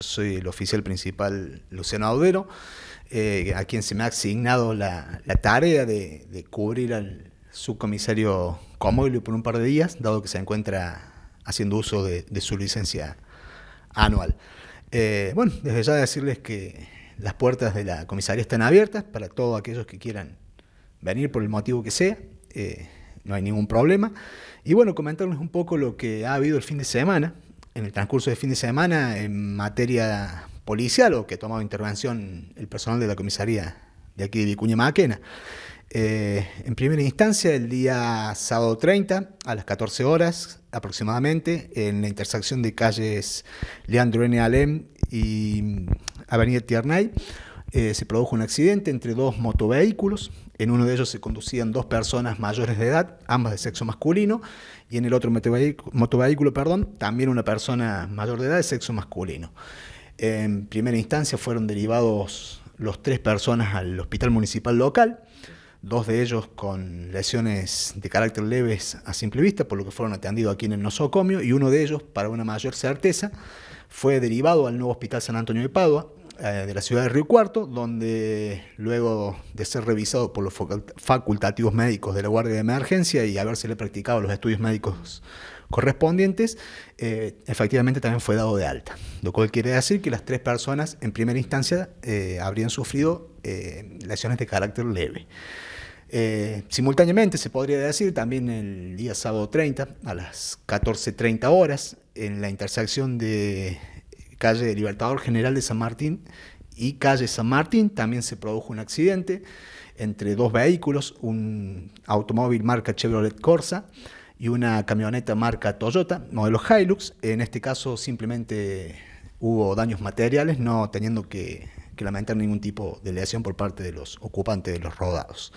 Soy el oficial principal Luciano Audero, eh, a quien se me ha asignado la, tarea de, cubrir al subcomisario Comolio por un par de días, dado que se encuentra haciendo uso de, su licencia anual. Eh, bueno, desde ya decirles que las puertas de la comisaría están abiertas para todos aquellos que quieran venir por el motivo que sea, eh, no hay ningún problema. Y bueno, comentarles un poco lo que ha habido el fin de semana, en el transcurso de fin de semana en materia policial o que ha tomado intervención el personal de la comisaría de aquí de Vicuña Maquena. Eh, en primera instancia, el día sábado 30, a las 14 horas aproximadamente, en la intersección de calles Leandro N. Alem y Avenida Tiernay, eh, se produjo un accidente entre dos motovehículos. En uno de ellos se conducían dos personas mayores de edad, ambas de sexo masculino, y en el otro motovehículo, perdón, también una persona mayor de edad de sexo masculino. En primera instancia fueron derivados los tres personas al hospital municipal local, dos de ellos con lesiones de carácter leves a simple vista, por lo que fueron atendidos aquí en el nosocomio, y uno de ellos, para una mayor certeza, fue derivado al nuevo Hospital San Antonio de Padua, eh, de la ciudad de Río Cuarto, donde luego de ser revisado por los facultativos médicos de la Guardia de Emergencia y habérsele practicado los estudios médicos correspondientes, eh, efectivamente también fue dado de alta. Lo cual quiere decir que las tres personas en primera instancia eh, habrían sufrido lesiones de carácter leve. simultáneamente se podría decir también el día sábado 30 a las 14.30 horas en la intersección de calle Libertador General de San Martín y calle San Martín también se produjo un accidente entre dos vehículos, un automóvil marca Chevrolet Corsa y una camioneta marca Toyota, modelo Hilux. En este caso simplemente hubo daños materiales, no teniendo que, lamentar ningún tipo de lesión por parte de los ocupantes de los rodados.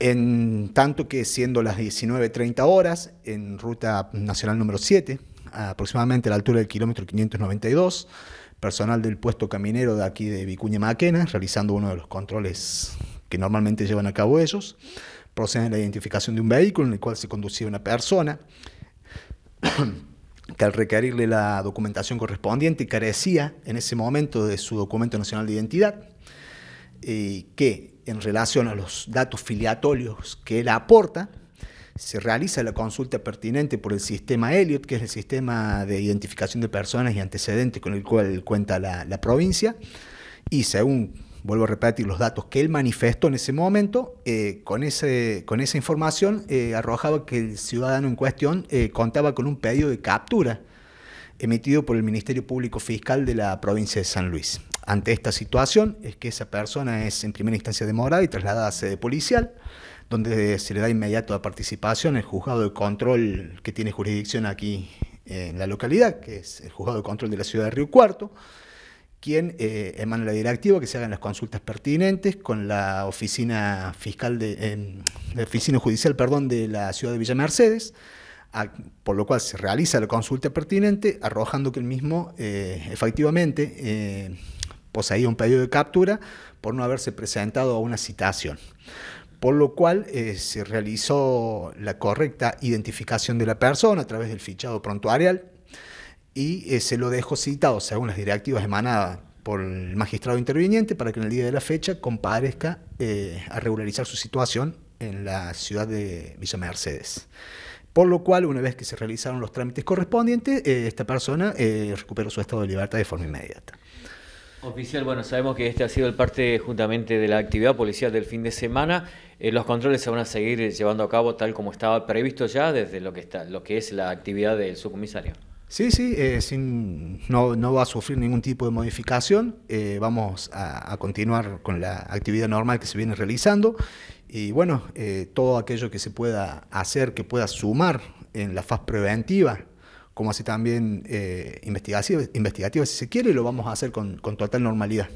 En tanto que siendo las 19.30 horas, en ruta nacional número 7, aproximadamente a la altura del kilómetro 592, personal del puesto caminero de aquí de Vicuña Maquena, realizando uno de los controles que normalmente llevan a cabo ellos, proceden a la identificación de un vehículo en el cual se conducía una persona, que al requerirle la documentación correspondiente carecía en ese momento de su documento nacional de identidad, y eh, que en relación a los datos filiatorios que él aporta, se realiza la consulta pertinente por el sistema Elliot, que es el sistema de identificación de personas y antecedentes con el cual cuenta la, provincia, y según, vuelvo a repetir, los datos que él manifestó en ese momento, eh, con, ese, con esa información eh, arrojaba que el ciudadano en cuestión eh, contaba con un pedido de captura emitido por el Ministerio Público Fiscal de la provincia de San Luis. Ante esta situación es que esa persona es en primera instancia demorada y trasladada a sede policial donde se le da inmediato participación el juzgado de control que tiene jurisdicción aquí en la localidad, que es el juzgado de control de la ciudad de Río Cuarto, quien eh, emana la directiva que se hagan las consultas pertinentes con la oficina fiscal de la oficina judicial, perdón, de la ciudad de Villa Mercedes, por lo cual se realiza la consulta pertinente, arrojando que el mismo eh, efectivamente eh, poseía un pedido de captura por no haberse presentado a una citación por lo cual eh, se realizó la correcta identificación de la persona a través del fichado prontuarial y eh, se lo dejó citado según las directivas emanadas por el magistrado interviniente para que en el día de la fecha comparezca eh, a regularizar su situación en la ciudad de Villa Mercedes. Por lo cual, una vez que se realizaron los trámites correspondientes, esta persona recuperó su estado de libertad de forma inmediata. Oficial, bueno, sabemos que este ha sido el parte juntamente de la actividad policial del fin de semana. Eh, los controles se van a seguir llevando a cabo tal como estaba previsto ya desde lo que, está, lo que es la actividad del subcomisario. Sí, sí, eh, sin, no, va a sufrir ningún tipo de modificación. Eh, vamos a, continuar con la actividad normal que se viene realizando. Y bueno, todo aquello que se pueda hacer, que pueda sumar en la fase preventiva como así también eh, investigativa, si se quiere, lo vamos a hacer con, con total normalidad.